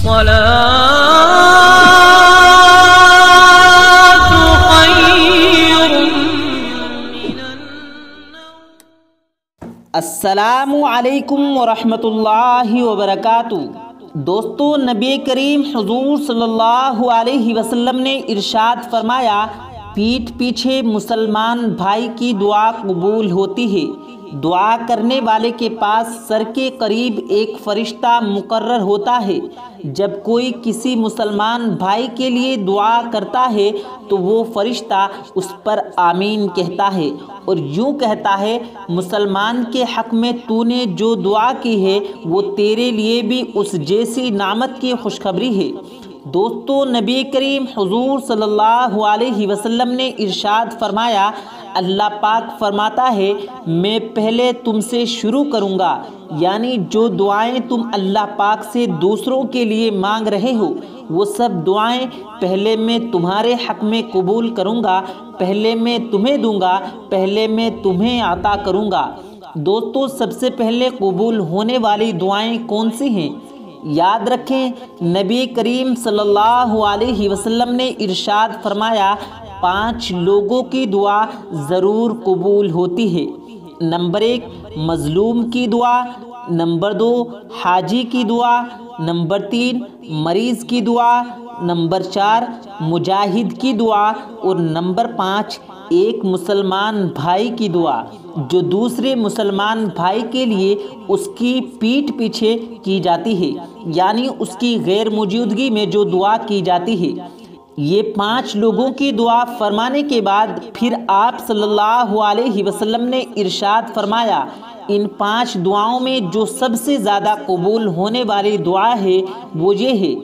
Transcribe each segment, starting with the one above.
السلام علیکم ورحمۃ اللہ وبرکاتہ دوستو نبی کریم حضور صلی اللہ علیہ وسلم نے ارشاد فرمایا پیٹ پیچھے مسلمان بھائی کی دعا قبول ہوتی ہے دعا کرنے والے کے پاس سر کے قریب ایک فرشتہ مقرر ہوتا ہے جب کوئی کسی مسلمان بھائی کے لیے دعا کرتا ہے تو وہ فرشتہ اس پر آمین کہتا ہے اور یوں کہتا ہے مسلمان کے حق میں تو نے جو دعا کی ہے وہ تیرے لیے بھی اس جیسی نامت کی خوشخبری ہے دوستو نبی کریم حضور صلی اللہ علیہ وسلم نے ارشاد فرمایا اللہ پاک فرماتا ہے میں پہلے تم سے شروع کروں گا یعنی جو دعائیں تم اللہ پاک سے دوسروں کے لیے مانگ رہے ہو وہ سب دعائیں پہلے میں تمہارے حق میں قبول کروں گا پہلے میں تمہیں دوں گا پہلے میں تمہیں عطا کروں گا دوستو سب سے پہلے قبول ہونے والی دعائیں کون سی ہیں یاد رکھیں نبی کریم صلی اللہ علیہ وسلم نے ارشاد فرمایا پانچ لوگوں کی دعا ضرور قبول ہوتی ہے نمبر ایک مظلوم کی دعا نمبر دو حاجی کی دعا نمبر تین مریض کی دعا نمبر چار مجاہد کی دعا اور نمبر پانچ ایک مسلمان بھائی کی دعا جو دوسرے مسلمان بھائی کے لیے اس کی پیچھے کی جاتی ہے یعنی اس کی غیر موجودگی میں جو دعا کی جاتی ہے یہ پانچ لوگوں کی دعا فرمانے کے بعد پھر آپ صلی اللہ علیہ وسلم نے ارشاد فرمایا ان پانچ دعاؤں میں جو سب سے زیادہ قبول ہونے والی دعا ہے وہ یہ ہے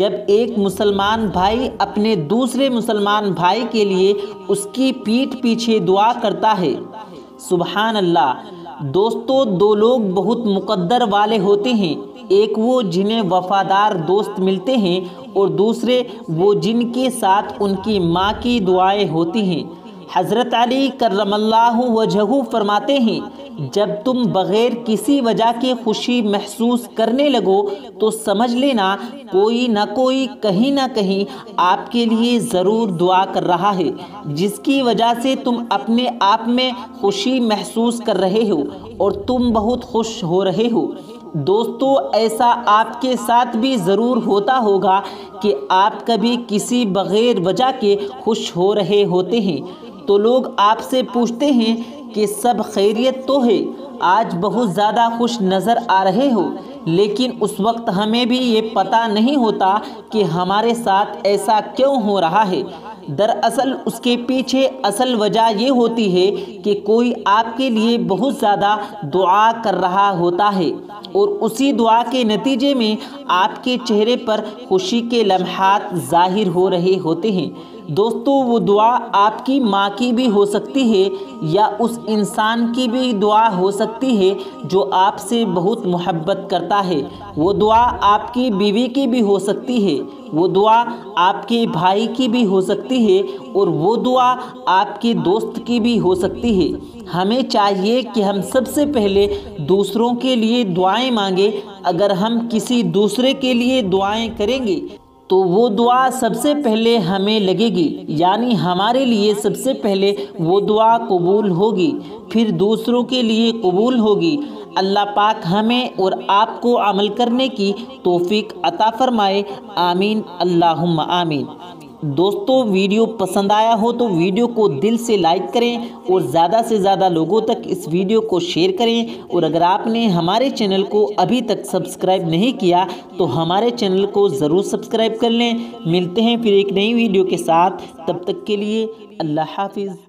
جب ایک مسلمان بھائی اپنے دوسرے مسلمان بھائی کے لیے اس کی پیٹھ پیچھے دعا کرتا ہے سبحان اللہ دوستو دو لوگ بہت مقدر والے ہوتے ہیں ایک وہ جنہیں وفادار دوست ملتے ہیں اور دوسرے وہ جن کے ساتھ ان کی ماں کی دعائیں ہوتی ہیں حضرت علی کرم اللہ وجہو فرماتے ہیں جب تم بغیر کسی وجہ کے خوشی محسوس کرنے لگو تو سمجھ لینا کوئی نہ کوئی کہیں نہ کہیں آپ کے لیے ضرور دعا کر رہا ہے جس کی وجہ سے تم اپنے آپ میں خوشی محسوس کر رہے ہو اور تم بہت خوش ہو رہے ہو دوستو ایسا آپ کے ساتھ بھی ضرور ہوتا ہوگا کہ آپ کبھی کسی بغیر وجہ کے خوش ہو رہے ہوتے ہیں تو لوگ آپ سے پوچھتے ہیں کہ سب خیریت تو ہے آج بہت زیادہ خوش نظر آ رہے ہو لیکن اس وقت ہمیں بھی یہ پتہ نہیں ہوتا کہ ہمارے ساتھ ایسا کیوں ہو رہا ہے دراصل اس کے پیچھے اصل وجہ یہ ہوتی ہے کہ کوئی آپ کے لیے بہت زیادہ دعا کر رہا ہوتا ہے اور اسی دعا کے نتیجے میں آپ کے چہرے پر خوشی کے لمحات ظاہر ہو رہے ہوتے ہیں دوستو وہ دعا آپ کی ماں کی بھی ہو سکتی ہے یا اس انسان کی بھی دعا ہو سکتی ہے جو آپ سے بہت محبت کرتا ہے وہ دعا آپ کی بیوی کی بھی ہو سکتی ہے وہ دعا آپ کے بھائی کی بھی ہو سکتی ہے اور وہ دعا آپ کے دوست کی بھی ہو سکتی ہے ہمیں چاہیے کہ ہم سب سے پہلے دوسروں کے لیے دعائیں مانگیں اگر ہم کسی دوسرے کے لیے دعائیں کریں گے تو وہ دعا سب سے پہلے ہمیں لگے گی یعنی ہمارے لیے سب سے پہلے وہ دعا قبول ہوگی پھر دوسروں کے لیے قبول ہوگی اللہ پاک ہمیں اور آپ کو عمل کرنے کی توفیق عطا فرمائے آمین اللہم آمین دوستو ویڈیو پسند آیا ہو تو ویڈیو کو دل سے لائک کریں اور زیادہ سے زیادہ لوگوں تک اس ویڈیو کو شیئر کریں اور اگر آپ نے ہمارے چینل کو ابھی تک سبسکرائب نہیں کیا تو ہمارے چینل کو ضرور سبسکرائب کر لیں ملتے ہیں پھر ایک نئی ویڈیو کے ساتھ تب تک کے لیے اللہ حافظ